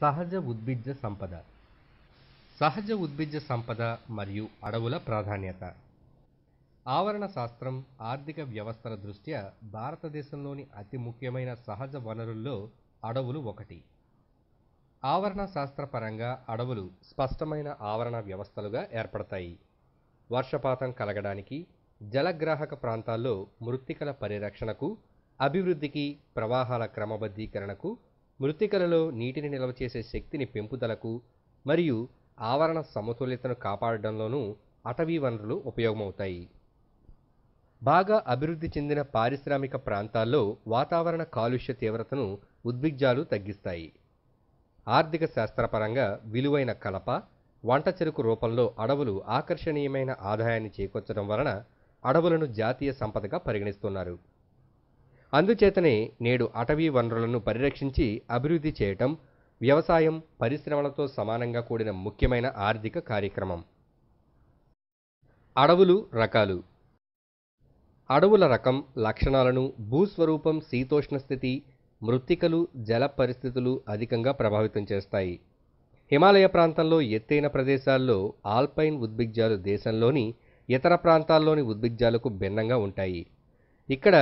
సహజ ఉద్భిజ సంపద సహజ ఉద్భిజ్జ సంపద మరియు అడవుల ప్రాధాన్యత ఆవరణ శాస్త్రం ఆర్థిక వ్యవస్థల దృష్ట్యా భారతదేశంలోని అతి ముఖ్యమైన సహజ వనరుల్లో అడవులు ఒకటి ఆవరణ శాస్త్రపరంగా అడవులు స్పష్టమైన ఆవరణ వ్యవస్థలుగా ఏర్పడతాయి వర్షపాతం కలగడానికి జలగ్రాహక ప్రాంతాల్లో మృత్తికల పరిరక్షణకు అభివృద్ధికి ప్రవాహాల క్రమబద్ధీకరణకు మృతికలలో నీటిని నిల్వ చేసే శక్తిని పెంపుదలకు మరియు ఆవరణ సమతుల్యతను కాపాడడంలోనూ అటవీ వనరులు ఉపయోగమవుతాయి బాగా అభివృద్ధి చెందిన పారిశ్రామిక ప్రాంతాల్లో వాతావరణ కాలుష్య తీవ్రతను ఉద్విగ్జాలు తగ్గిస్తాయి ఆర్థిక శాస్త్రపరంగా విలువైన కలప వంట చెరుకు రూపంలో అడవులు ఆకర్షణీయమైన ఆదాయాన్ని చేకూర్చడం వలన అడవులను జాతీయ సంపదగా పరిగణిస్తున్నారు అందుచేతనే నేడు అటవీ వనరులను పరిరక్షించి అభివృద్ధి చేయటం వ్యవసాయం పరిశ్రమలతో సమానంగా కూడిన ముఖ్యమైన ఆర్థిక కార్యక్రమం అడవులు రకాలు అడవుల రకం లక్షణాలను భూస్వరూపం శీతోష్ణ స్థితి మృత్తికలు జల పరిస్థితులు అధికంగా ప్రభావితం చేస్తాయి హిమాలయ ప్రాంతంలో ఎత్తైన ప్రదేశాల్లో ఆల్పైన్ ఉద్భిగ్జాలు దేశంలోని ఇతర ప్రాంతాల్లోని ఉద్భిగ్జాలకు భిన్నంగా ఉంటాయి ఇక్కడ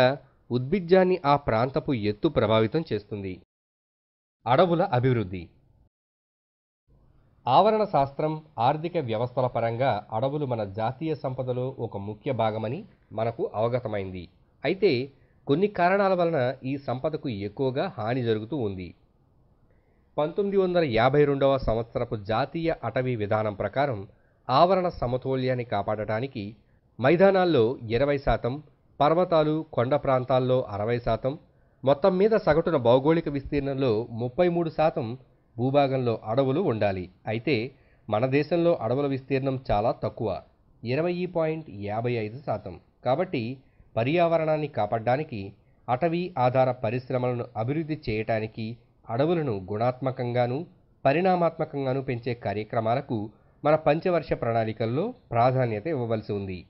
ఉద్భిజ్జాన్ని ఆ ప్రాంతపు ఎత్తు ప్రభావితం చేస్తుంది అడవుల అభివృద్ధి ఆవరణ శాస్త్రం ఆర్థిక వ్యవస్థల పరంగా అడవులు మన జాతీయ సంపదలో ఒక ముఖ్య భాగమని మనకు అవగతమైంది అయితే కొన్ని కారణాల వలన ఈ సంపదకు ఎక్కువగా హాని జరుగుతూ ఉంది పంతొమ్మిది వందల యాభై రెండవ సంవత్సరపు జాతీయ అటవీ విధానం ప్రకారం ఆవరణ సమతౌల్యాన్ని కాపాడటానికి మైదానాల్లో ఇరవై శాతం పర్వతాలు కొండ ప్రాంతాల్లో అరవై శాతం మొత్తం మీద సగటున భౌగోళిక విస్తీర్ణంలో ముప్పై మూడు శాతం భూభాగంలో అడవులు ఉండాలి అయితే మన దేశంలో అడవుల విస్తీర్ణం చాలా తక్కువ ఇరవై పాయింట్ యాభై ఐదు శాతం కాబట్టి పర్యావరణాన్ని కాపాడడానికి అటవీ ఆధార పరిశ్రమలను అభివృద్ధి చేయటానికి అడవులను గుణాత్మకంగాను పరిణామాత్మకంగాను పెంచే కార్యక్రమాలకు మన పంచవర్ష ప్రణాళికల్లో ప్రాధాన్యత ఇవ్వవలసి ఉంది